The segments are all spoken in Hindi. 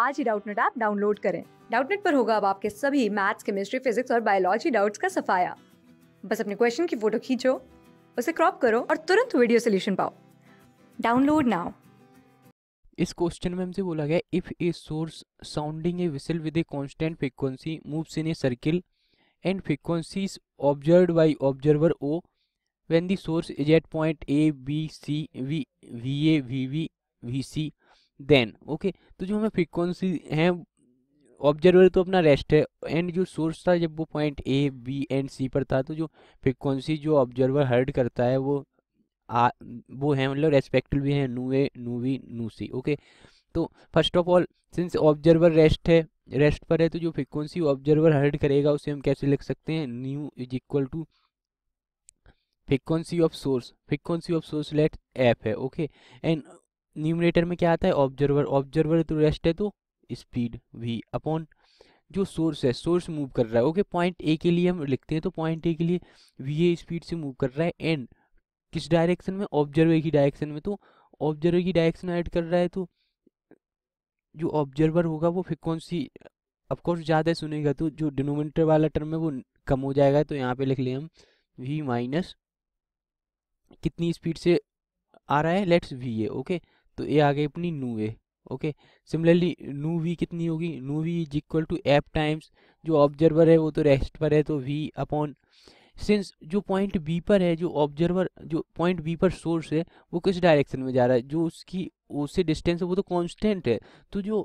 आज ही डाउटनेट ऐप डाउनलोड करें डाउटनेट पर होगा अब आपके सभी मैथ्स केमिस्ट्री फिजिक्स और बायोलॉजी डाउट्स का सफाया बस अपने क्वेश्चन की फोटो खींचो उसे क्रॉप करो और तुरंत वीडियो सोल्यूशन पाओ डाउनलोड नाउ इस क्वेश्चन में हमसे बोला गया if a source sounding a whistle with a constant frequency moves in a circle and frequencies observe by observer O when source is at point A B C V V A V V V C then okay तो जो हमें फ्रीक्वेंसी है ऑब्जर्वर तो अपना रेस्ट है एंड जो सोर्स था जब वो point A B and C पर था तो जो फ्रिक्वेंसी जो ऑब्जर्वर हर्ड करता है वो आ वो मतलब तो है मतलब रेस्पेक्टिव भी है नू ए nu V nu C okay तो first of all since observer rest है रेस्ट पर है तो जो फ्रिक्वेंसी ऑब्जर्वर हर्ड करेगा उसे हम कैसे लिख सकते हैं nu is equal to frequency of source frequency of source let F है ओके एंड न्यूमरेटर में क्या आता है ऑब्जर्वर ऑब्जर्वर तो रेस्ट है तो स्पीड वी अपॉन जो सोर्स है सोर्स मूव कर रहा है ओके पॉइंट ए के लिए हम लिखते हैं तो पॉइंट ए के लिए वी ए स्पीड से मूव कर रहा है एंड किस डायरेक्शन में ऑब्जर्वर की डायरेक्शन में तो ऑब्जर्वर की डायरेक्शन ऐड कर रहा है तो जो ऑब्जर्वर होगा वो फ्रिक्वेंसी ऑफकोर्स अफकोर्स ज़्यादा सुनेगा तो जो डिनोमिनेटर वाला टर्म है वो कम हो जाएगा तो यहाँ पे लिख लें हम वी माइनस कितनी स्पीड से आ रहा है लेट्स वी ए ओके तो ए आ गई अपनी nu A okay similarly nu V कितनी होगी nu V is equal to F times जो ऑब्जर्वर है वो तो रेस्ट पर है तो वी अपॉन सिंस जो पॉइंट बी पर है जो ऑब्जर्वर जो पॉइंट बी पर सोर्स है वो किस डायरेक्शन में जा रहा है जो उसकी उससे डिस्टेंस है वो तो कांस्टेंट है तो जो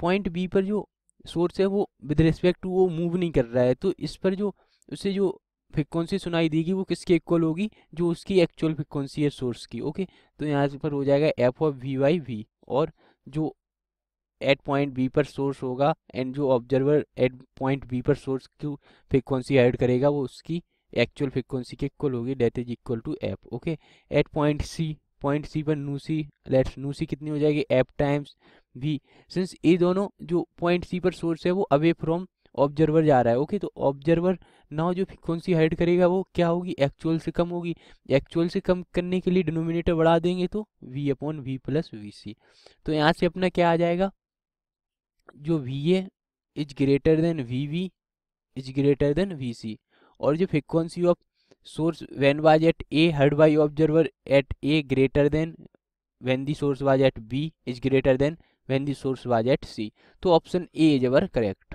पॉइंट बी पर जो सोर्स है वो विद रिस्पेक्ट टू वो मूव नहीं कर रहा है तो इस पर जो उससे जो फ्रिक्वेंसी सुनाई देगी वो किसके इक्वल होगी जो उसकी एक्चुअल फ्रिक्वेंसी है सोर्स की ओके तो यहाँ पर हो जाएगा F of V Y V और जो एट पॉइंट बी पर सोर्स होगा एंड जो ऑब्जर्वर एट पॉइंट बी पर सोर्स की फ्रिक्वेंसी ऐड करेगा वो उसकी एक्चुअल फ्रिक्वेंसी के इक्वल होगी that is equal to F okay at point C point C पर नूसी लेट्स नूसी कितनी हो जाएगी एफ टाइम्स वी सिंस ये दोनों जो पॉइंट सी पर सोर्स है वो अवे फ्रॉम ऑब्जर्वर जा रहा है ओके तो ऑब्जर्वर नाव जो फ्रिक्वेंसी हाइड करेगा वो क्या होगी एक्चुअल से कम होगी एक्चुअल से कम करने के लिए डिनोमिनेटर बढ़ा देंगे तो V upon V plus V C तो यहाँ से अपना क्या आ जाएगा जो V A is greater than V V is greater than V C और जो frequency of source when was at A heard by observer at A greater than when the source was at B is greater than when the source was at C तो option A is our correct